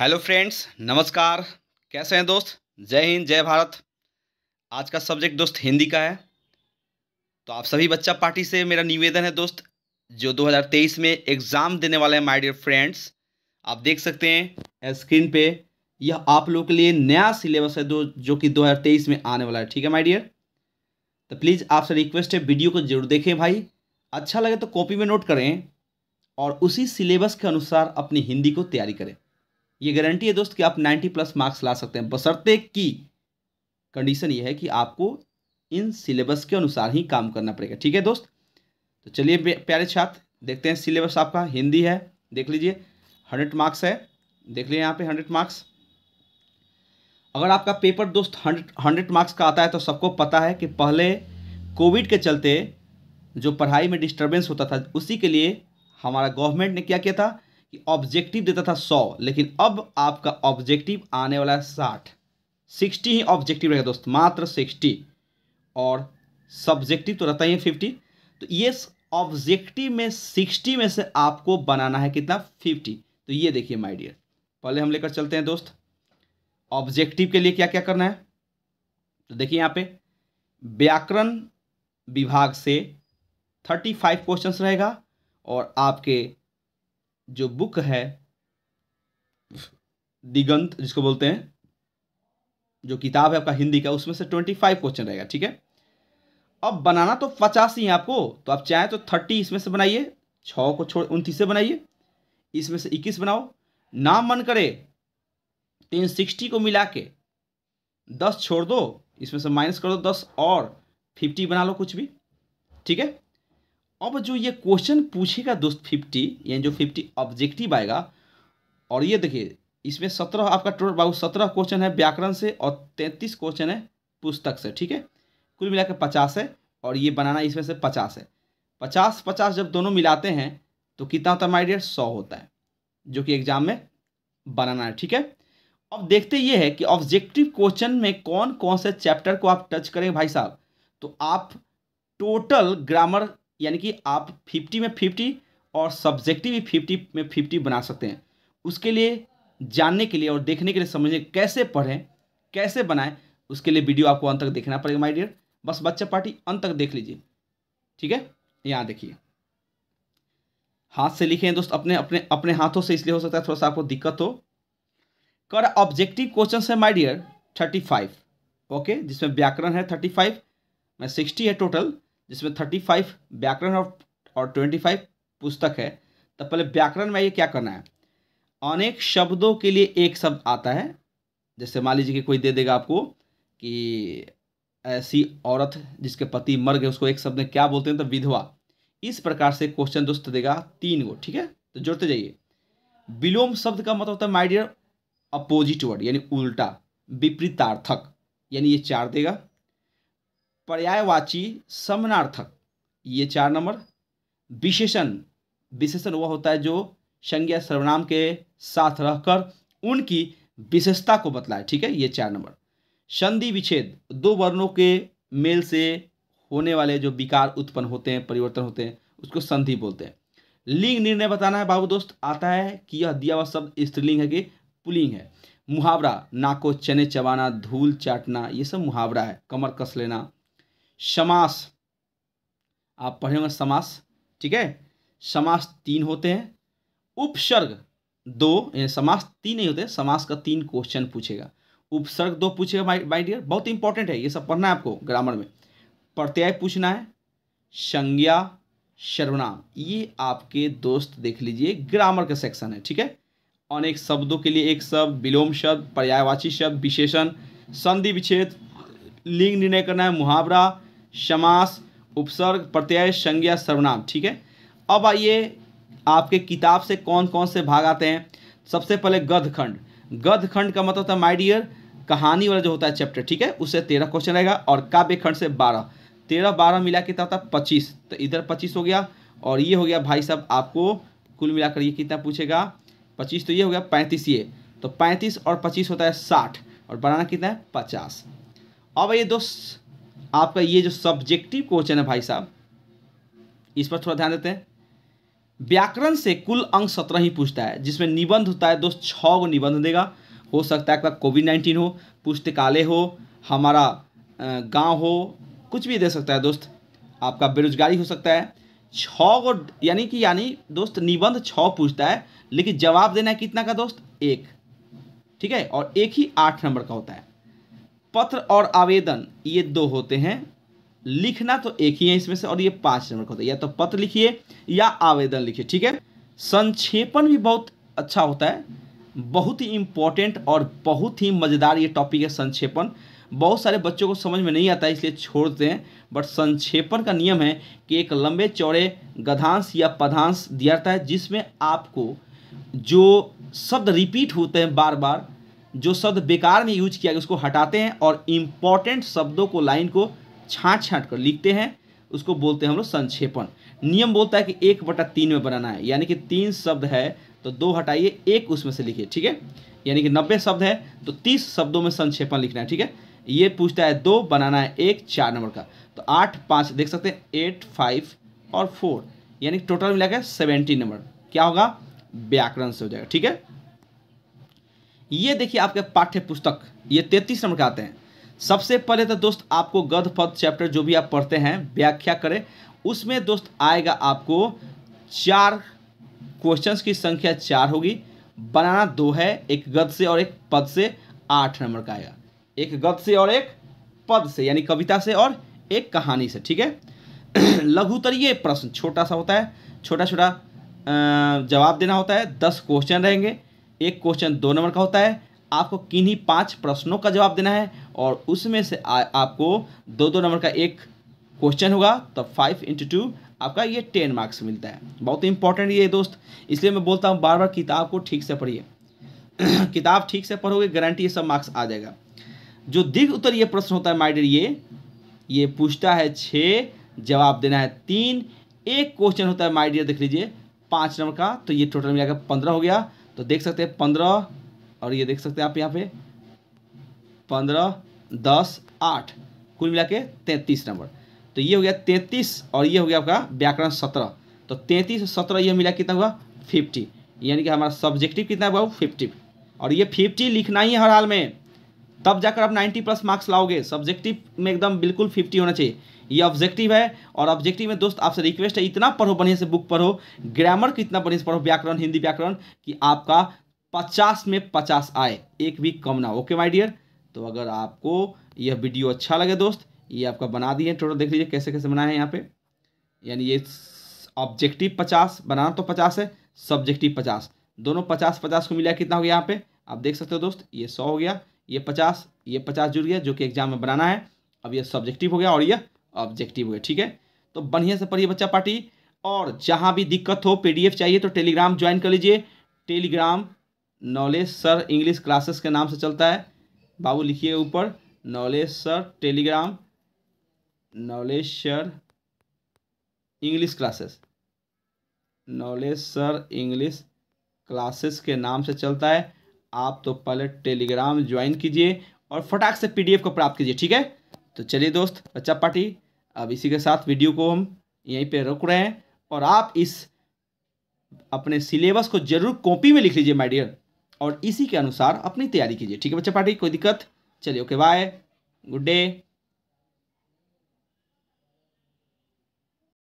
hello friends नमस्कार कैसे हैं दोस्त जय हिंद जय भारत आज का सब्जेक्ट दोस्त हिंदी का है तो आप सभी बच्चा पार्टी से मेरा निवेदन है दोस्त जो 2023 में एग्ज़ाम देने वाले हैं माय डियर फ्रेंड्स आप देख सकते हैं स्क्रीन पे यह आप लोगों के लिए नया सिलेबस है दो जो कि 2023 में आने वाला है ठीक है माय डियर तो प्लीज़ आपसे रिक्वेस्ट है वीडियो को जरूर देखें भाई अच्छा लगे तो कॉपी में नोट करें और उसी सिलेबस के अनुसार अपनी हिंदी को तैयारी करें ये गारंटी है दोस्त कि आप 90 प्लस मार्क्स ला सकते हैं बसरते कि कंडीशन ये है कि आपको इन सिलेबस के अनुसार ही काम करना पड़ेगा ठीक है दोस्त तो चलिए प्यारे छात्र देखते हैं सिलेबस आपका हिंदी है देख लीजिए हंड्रेड मार्क्स है देख लीजिए यहाँ पे हंड्रेड मार्क्स अगर आपका पेपर दोस्त हंड्रेड हंड्रेड मार्क्स का आता है तो सबको पता है कि पहले कोविड के चलते जो पढ़ाई में डिस्टर्बेंस होता था उसी के लिए हमारा गवर्नमेंट ने क्या किया था कि ऑब्जेक्टिव देता था सौ लेकिन अब आपका ऑब्जेक्टिव आने वाला है साठ सिक्सटी ही ऑब्जेक्टिव रहेगा दोस्त मात्र सिक्सटी और सब्जेक्टिव तो रहता ही है फिफ्टी तो ये ऑब्जेक्टिव में सिक्सटी में से आपको बनाना है कितना फिफ्टी तो ये देखिए माई डियर पहले हम लेकर चलते हैं दोस्त ऑब्जेक्टिव के लिए क्या क्या करना है तो देखिए यहाँ पे व्याकरण विभाग से थर्टी फाइव क्वेश्चन रहेगा और आपके जो बुक है दिगंत जिसको बोलते हैं जो किताब है आपका हिंदी का उसमें से ट्वेंटी फाइव क्वेश्चन रहेगा ठीक है अब बनाना तो पचास ही है आपको तो आप चाहें तो थर्टी इसमें से बनाइए छः को छोड़ उनतीस से बनाइए इसमें से इक्कीस बनाओ नाम मन करे तीन सिक्सटी को मिला के दस छोड़ दो इसमें से माइनस कर दो दस और फिफ्टी बना लो कुछ भी ठीक है अब जो ये क्वेश्चन पूछेगा दोस्त फिफ्टी यानी जो फिफ्टी ऑब्जेक्टिव आएगा और ये देखिए इसमें सत्रह आपका टोटल बाबू सत्रह क्वेश्चन है व्याकरण से और तैंतीस क्वेश्चन है पुस्तक से ठीक है कुल मिलाकर पचास है और ये बनाना इसमें से पचास है पचास पचास जब दोनों मिलाते हैं तो कितना होता है माइडियर सौ होता है जो कि एग्जाम में बनाना है ठीक है अब देखते ये है कि ऑब्जेक्टिव क्वेश्चन में कौन कौन से चैप्टर को आप टच करेंगे भाई साहब तो आप टोटल ग्रामर यानी कि आप फिफ्टी में फिफ्टी और सब्जेक्टिव भी फिफ्टी में फिफ्टी बना सकते हैं उसके लिए जानने के लिए और देखने के लिए समझने कैसे पढ़ें कैसे बनाएं उसके लिए वीडियो आपको अंत तक देखना पड़ेगा माय डियर बस बच्चा पार्टी अंत तक देख लीजिए ठीक है यहाँ देखिए हाथ से लिखे हैं दोस्त अपने अपने अपने हाथों से इसलिए हो सकता है थोड़ा सा आपको दिक्कत हो कर ऑब्जेक्टिव क्वेश्चन है my dear thirty five okay जिसमें व्याकरण है थर्टी फाइव मैं सिक्सटी है टोटल जिसमें थर्टी फाइव व्याकरण और और ट्वेंटी फाइव पुस्तक है तब तो पहले व्याकरण में ये क्या करना है अनेक शब्दों के लिए एक शब्द आता है जैसे मान लीजिए कि कोई दे देगा आपको कि ऐसी औरत जिसके पति मर गए उसको एक शब्द में क्या बोलते हैं तो विधवा इस प्रकार से क्वेश्चन दोस्त देगा तीन गो ठीक है तो जोड़ते जाइए विलोम शब्द का मतलब होता है माइडियर अपोजिट वर्ड यानी उल्टा विपरीतार्थक यानी ये चार देगा पर्यायवाची समनार्थक ये चार नंबर विशेषण विशेषण वह होता है जो संज्ञा सर्वनाम के साथ रहकर उनकी विशेषता को बतलाए ठीक है ये चार नंबर संधि विच्छेद दो वर्णों के मेल से होने वाले जो विकार उत्पन्न होते हैं परिवर्तन होते हैं उसको संधि बोलते हैं लिंग निर्णय बताना है बाबू दोस्त आता है कि यह दिया हुआ शब्द स्त्रीलिंग है कि पुलिंग है मुहावरा नाको चने चबाना धूल चाटना ये सब मुहावरा है कमर कस लेना समास आप पढ़े होंगे समास ठीक है समास तीन होते हैं उपसर्ग दो समास तीन नहीं होते समास का तीन क्वेश्चन पूछेगा उपसर्ग दो पूछेगा माई डियर बहुत इंपॉर्टेंट है ये सब पढ़ना है आपको ग्रामर में प्रत्यय पूछना है संज्ञा सर्वनाम ये आपके दोस्त देख लीजिए ग्रामर का सेक्शन है ठीक है अनेक शब्दों के लिए एक शब्द विलोम शब्द पर्यायवाची शब्द विशेषण संधि विच्छेद लिंग निर्णय करना है मुहावरा समास उपसर्ग प्रत्यय संज्ञा सर्वनाम ठीक है अब आइए आपके किताब से कौन कौन से भाग आते हैं सबसे पहले गधखंड गधखंड का मतलब था माई डियर कहानी वाला जो होता है चैप्टर ठीक है उससे तेरह क्वेश्चन रहेगा और काव्यखंड से बारह तेरह बारह मिला कितना होता है पच्चीस तो इधर पच्चीस हो गया और ये हो गया भाई साहब आपको कुल मिलाकर ये कितना पूछेगा पच्चीस तो ये हो गया पैंतीस ये तो पैंतीस और पच्चीस होता है साठ और बनाना कितना है पचास अब ये दोस्त आपका ये जो सब्जेक्टिव क्वेश्चन है भाई साहब इस पर थोड़ा ध्यान देते हैं व्याकरण से कुल अंक सत्रह ही पूछता है जिसमें निबंध होता है दोस्त छः गो निबंध देगा हो सकता है आपका कोविड नाइन्टीन हो पुस्तकालय हो हमारा गांव हो कुछ भी दे सकता है दोस्त आपका बेरोजगारी हो सकता है छः गो यानी कि यानी दोस्त निबंध छः पूछता है लेकिन जवाब देना है कितना का दोस्त एक ठीक है और एक ही आठ नंबर का होता है पत्र और आवेदन ये दो होते हैं लिखना तो एक ही है इसमें से और ये पाँच नंबर का होता है या तो पत्र लिखिए या आवेदन लिखिए ठीक है संक्षेपण भी बहुत अच्छा होता है बहुत ही इंपॉर्टेंट और बहुत ही मज़ेदार ये टॉपिक है संक्षेपण बहुत सारे बच्चों को समझ में नहीं आता इसलिए छोड़ते हैं बट संक्षेपण का नियम है कि एक लंबे चौड़े गधांश या पदांश दिया जाता है जिसमें आपको जो शब्द रिपीट होते हैं बार बार जो शब्द बेकार में यूज किया गया उसको हटाते हैं और इम्पॉर्टेंट शब्दों को लाइन को छाँट छाँट कर लिखते हैं उसको बोलते हैं हम लोग संक्षेपण नियम बोलता है कि एक बटा तीन में बनाना है यानी कि तीन शब्द है तो दो हटाइए एक उसमें से लिखिए ठीक है यानी कि नब्बे शब्द है तो तीस शब्दों में संक्षेपण लिखना है ठीक है ये पूछता है दो बनाना है एक चार नंबर का तो आठ पाँच देख सकते हैं एट फाइव और फोर यानी टोटल मिला के सेवेंटी नंबर क्या होगा व्याकरण से हो जाएगा ठीक है ये देखिए आपके पाठ्य पुस्तक ये तैतीस नंबर के आते हैं सबसे पहले तो दोस्त आपको गध पद चैप्टर जो भी आप पढ़ते हैं व्याख्या करें उसमें दोस्त आएगा आपको चार क्वेश्चन की संख्या चार होगी बनाना दो है एक गद से और एक पद से आठ नंबर का आएगा एक गद से और एक पद से यानी कविता से और एक कहानी से ठीक है लघुतरीय प्रश्न छोटा सा होता है छोटा छोटा जवाब देना होता है दस क्वेश्चन रहेंगे एक क्वेश्चन दो नंबर का होता है आपको किन्हीं पांच प्रश्नों का जवाब देना है और उसमें से आ, आपको दो दो नंबर का एक क्वेश्चन होगा तो फाइव इंटू टू आपका ये टेन मार्क्स मिलता है बहुत इंपॉर्टेंट ये दोस्त इसलिए मैं बोलता हूँ बार बार किताब को ठीक से पढ़िए किताब ठीक से पढ़ोगे गारंटी ये सब मार्क्स आ जाएगा जो दीर्घ उत्तर ये प्रश्न होता है माइडर ये ये पूछता है छः जवाब देना है तीन एक क्वेश्चन होता है माइडियर देख लीजिए पाँच नंबर का तो ये टोटल मिलाकर पंद्रह हो गया तो देख सकते हैं पंद्रह और ये देख सकते हैं आप यहाँ पे पंद्रह दस आठ कुल मिला के तैंतीस नंबर तो ये हो गया तैंतीस और ये हो गया आपका व्याकरण सत्रह तो तैंतीस और सत्रह ये मिला कितना हुआ फिफ्टी यानी कि हमारा सब्जेक्टिव कितना हुआ फिफ्टी और ये फिफ्टी लिखना ही हर हाल में तब जाकर आप 90 प्लस मार्क्स लाओगे सब्जेक्टिव में एकदम बिल्कुल 50 होना चाहिए ये ऑब्जेक्टिव है और ऑब्जेक्टिव में दोस्त आपसे रिक्वेस्ट है इतना पढ़ो बढ़िया से बुक पढ़ो ग्रामर इतना बढ़िया से पढ़ो व्याकरण हिंदी व्याकरण कि आपका पचास में पचास आए एक भी कम ना ओके माई डियर तो अगर आपको यह वीडियो अच्छा लगे दोस्त ये आपका बना दिए टोटल देख लीजिए कैसे कैसे बनाए हैं यहाँ पे यानी ये ऑब्जेक्टिव पचास बनाना तो पचास है सब्जेक्टिव पचास दोनों पचास पचास को मिला कितना हो गया यहाँ पे आप देख सकते हो दोस्त ये सौ हो गया ये पचास ये पचास जुड़ गया जो कि एग्जाम में बनाना है अब ये सब्जेक्टिव हो गया और ये ऑब्जेक्टिव हो गया ठीक है तो बढ़िया से पढ़िए बच्चा पार्टी और जहाँ भी दिक्कत हो पी चाहिए तो टेलीग्राम ज्वाइन कर लीजिए Telegram knowledge sir English classes के नाम से चलता है बाबू लिखिए ऊपर knowledge sir Telegram knowledge sir English classes knowledge sir English classes के नाम से चलता है आप तो पहले टेलीग्राम ज्वाइन कीजिए और फटाक से पीडीएफ को प्राप्त कीजिए ठीक है तो चलिए दोस्त बच्चा पार्टी अब इसी के साथ वीडियो को हम यहीं पे रोक रहे हैं और आप इस अपने सिलेबस को जरूर कॉपी में लिख लीजिए माय डियर और इसी के अनुसार अपनी तैयारी कीजिए ठीक है बच्चा पार्टी कोई दिक्कत चलिए ओके बाय गुड डे